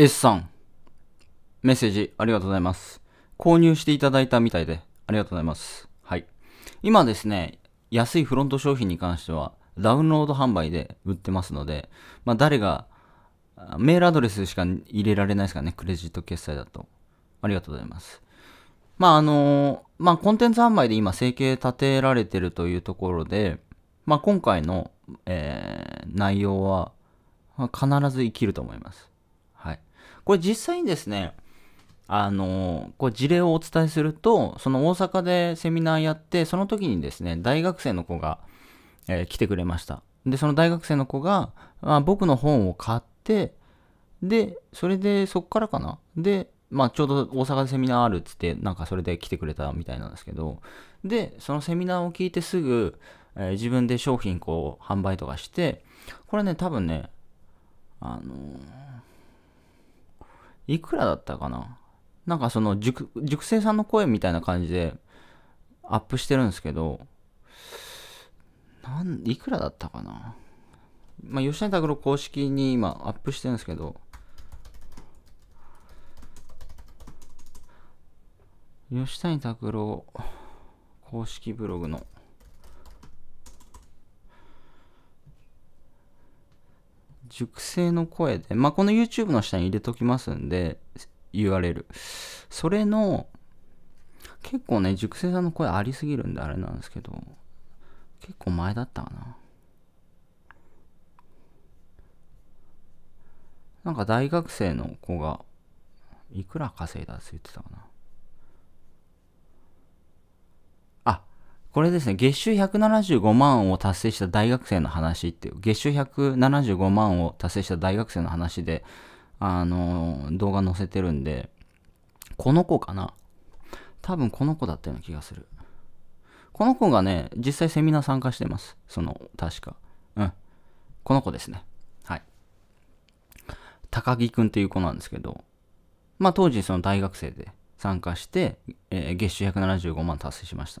S さん、メッセージありがとうございます。購入していただいたみたいで、ありがとうございます。はい。今ですね、安いフロント商品に関しては、ダウンロード販売で売ってますので、まあ、誰が、メールアドレスしか入れられないですからね、クレジット決済だと。ありがとうございます。まあ、あの、まあ、コンテンツ販売で今、成形立てられてるというところで、まあ、今回の、えー、内容は、まあ、必ず生きると思います。はい。これ実際にですね、あの、こう事例をお伝えすると、その大阪でセミナーやって、その時にですね、大学生の子が、えー、来てくれました。で、その大学生の子が、まあ、僕の本を買って、で、それで、そっからかな。で、まあ、ちょうど大阪でセミナーあるっつって、なんかそれで来てくれたみたいなんですけど、で、そのセミナーを聞いてすぐ、えー、自分で商品こう販売とかして、これね、多分ね、あのーいくらだったかななんかその熟、熟成さんの声みたいな感じでアップしてるんですけど、なん、いくらだったかなまあ、吉谷拓郎公式に今アップしてるんですけど、吉谷拓郎公式ブログの熟成の声で、まあ、この YouTube の下に入れときますんで、URL。それの、結構ね、熟成さんの声ありすぎるんであれなんですけど、結構前だったかな。なんか大学生の子が、いくら稼いだって言ってたかな。これですね、月収175万を達成した大学生の話っていう、月収175万を達成した大学生の話で、あの、動画載せてるんで、この子かな多分この子だったような気がする。この子がね、実際セミナー参加してます。その、確か。うん。この子ですね。はい。高木くんっていう子なんですけど、まあ当時その大学生で参加して、えー、月収175万達成しました。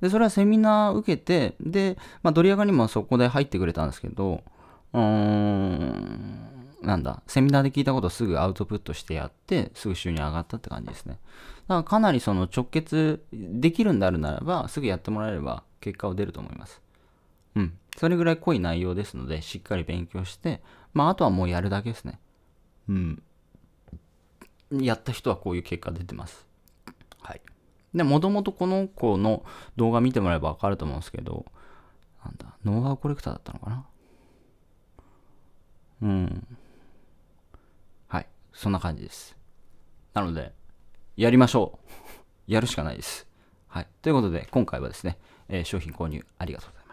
で、それはセミナー受けて、で、まあ、ドリアガにもそこで入ってくれたんですけど、うーん、なんだ、セミナーで聞いたことをすぐアウトプットしてやって、すぐ収入上がったって感じですね。だからかなりその直結できるんであるならば、すぐやってもらえれば結果は出ると思います。うん。それぐらい濃い内容ですので、しっかり勉強して、まあ、あとはもうやるだけですね。うん。やった人はこういう結果出てます。で、もともとこの子の動画見てもらえばわかると思うんですけど、なんだ、ノウハウコレクターだったのかなうん。はい。そんな感じです。なので、やりましょう。やるしかないです。はい。ということで、今回はですね、えー、商品購入ありがとうございます。